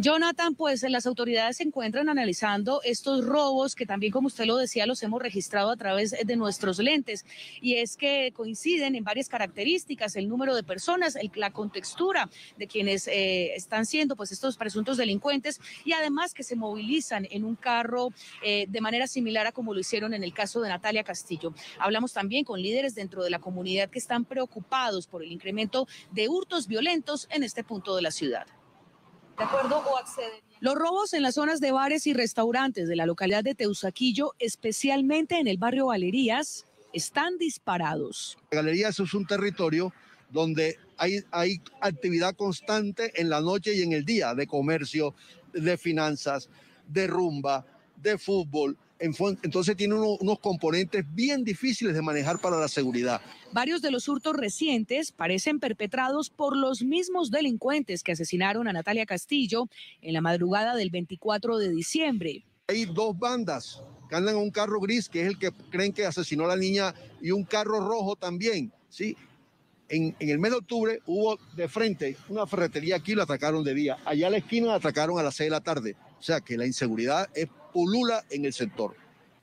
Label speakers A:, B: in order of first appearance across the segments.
A: Jonathan, pues las autoridades se encuentran analizando estos robos que también, como usted lo decía, los hemos registrado a través de nuestros lentes. Y es que coinciden en varias características, el número de personas, la contextura de quienes eh, están siendo pues estos presuntos delincuentes y además que se movilizan en un carro eh, de manera similar a como lo hicieron en el caso de Natalia Castillo. Hablamos también con líderes dentro de la comunidad que están preocupados por el incremento de hurtos violentos en este punto de la ciudad. O Los robos en las zonas de bares y restaurantes de la localidad de Teusaquillo, especialmente en el barrio Galerías, están disparados.
B: Galerías es un territorio donde hay, hay actividad constante en la noche y en el día de comercio, de finanzas, de rumba, de fútbol, entonces tiene unos componentes bien difíciles de manejar para la seguridad.
A: Varios de los hurtos recientes parecen perpetrados por los mismos delincuentes que asesinaron a Natalia Castillo en la madrugada del 24 de diciembre. Hay dos bandas que andan
B: en un carro gris, que es el que creen que asesinó a la niña, y un carro rojo también, ¿sí? En, el mes de octubre hubo de frente una ferretería aquí, la atacaron de día. Allá a la esquina la atacaron a las 6 de la tarde. O sea que la inseguridad es pulula en el sector.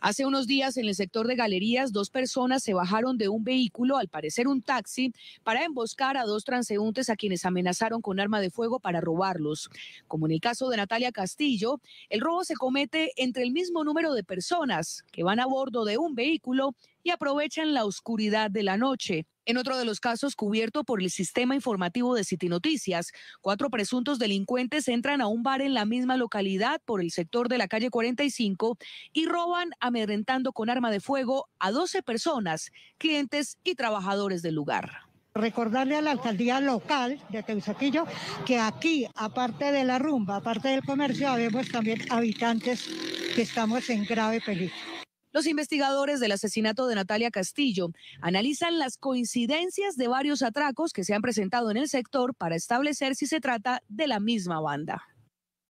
A: Hace unos días en el sector de galerías, dos personas se bajaron de un vehículo, al parecer un taxi, para emboscar a dos transeúntes a quienes amenazaron con arma de fuego para robarlos. Como en el caso de Natalia Castillo, el robo se comete entre el mismo número de personas que van a bordo de un vehículo aprovechan la oscuridad de la noche. En otro de los casos cubierto por el sistema informativo de City Noticias, cuatro presuntos delincuentes entran a un bar en la misma localidad por el sector de la calle 45 y roban amedrentando con arma de fuego a 12 personas, clientes y trabajadores del lugar. Recordarle a la alcaldía local de Teusaquillo que aquí, aparte de la rumba, aparte del comercio, vemos también habitantes que estamos en grave peligro. Los investigadores del asesinato de Natalia Castillo analizan las coincidencias de varios atracos que se han presentado en el sector para establecer si se trata de la misma banda.